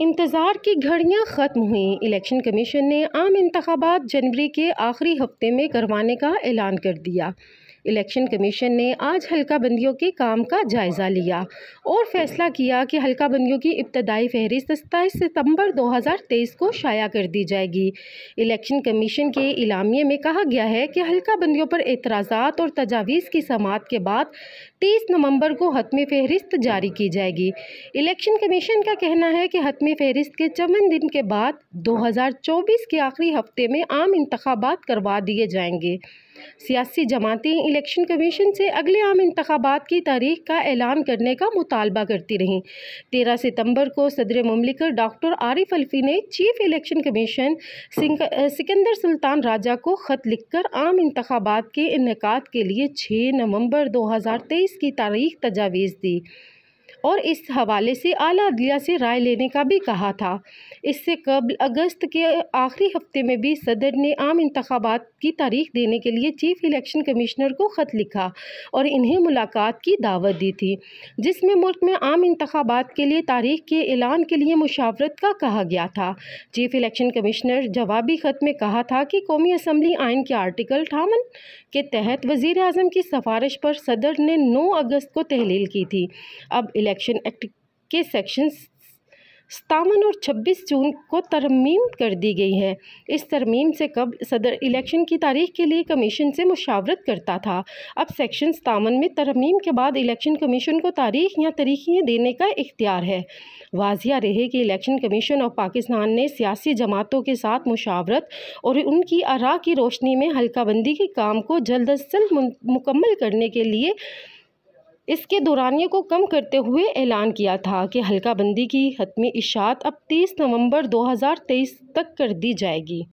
इंतज़ार की घड़ियां ख़त्म हुई इलेक्शन कमीशन ने आम इंतबात जनवरी के आखिरी हफ्ते में करवाने का ऐलान कर दिया इलेक्शन कमीशन ने आज हल्का बंदियों के काम का जायज़ा लिया और फैसला किया कि हल्का बंदियों की इब्तदाई फहरिस्त सताईस सितंबर 2023 को शाया कर दी जाएगी इलेक्शन कमीशन के इलामी में कहा गया है कि हल्का बंदियों पर एतराज़ा और तजावीज़ की समात के बाद तीस नवंबर को हतमी फहरिस्त जारी की जाएगी इलेक्शन कमीशन का कहना है कि हतम अपनी फहरिस्त के चमन दिन के बाद 2024 के आखिरी हफ्ते में आम इंतबात करवा दिए जाएंगे सियासी जमातें इलेक्शन कमीशन से अगले आम इंतबात की तारीख का ऐलान करने का मुतालबा करती रहीं तेरह सितम्बर को सदर ममलिकर डॉक्टर आरिफ अल्फी ने chief election commission Sikandar Sultan Raja को ख़त लिखकर आम इंतबात के इनका के लिए छः नवंबर 2023 की तारीख तजावीज़ दी और इस हवाले से आला अदलिया से राय लेने का भी कहा था इससे कबल अगस्त के आखिरी हफ्ते में भी सदर ने आम इंतबात की तारीख देने के लिए चीफ इलेक्शन कमिश्नर को ख़त लिखा और इन्हें मुलाकात की दावत दी थी जिसमें मुल्क में आम इंतबात के लिए तारीख के ऐलान के लिए मुशावरत का कहा गया था चीफ इलेक्शन कमिश्नर जवाबी ख़त में कहा था कि कौमी असम्बली आइन के आर्टिकल अठावन के तहत वज़ी अजम की सफारिश पर सदर ने नौ अगस्त को तहलील की थी अब इलेक्शन इलेक्शन एक्ट के सेक्शन सतावन और 26 जून को तरमीम कर दी गई है इस तरमीम से कब सदर इलेक्शन की तारीख के लिए कमीशन से मुशावरत करता था अब सेक्शन सतावन में तरमीम के बाद इलेक्शन कमीशन को तारीख या तरीखें देने का इख्तियार है वाजिया रहे कि इलेक्शन कमीशन ऑफ पाकिस्तान ने सियासी जमातों के साथ मुशावरत और उनकी आरा की रोशनी में हल्काबंदी के काम को जल्द अज जल्द मुकम्मल करने के लिए इसके दौरानिए को कम करते हुए ऐलान किया था कि हल्काबंदी की हतमी इशात अब 30 नवंबर 2023 तक कर दी जाएगी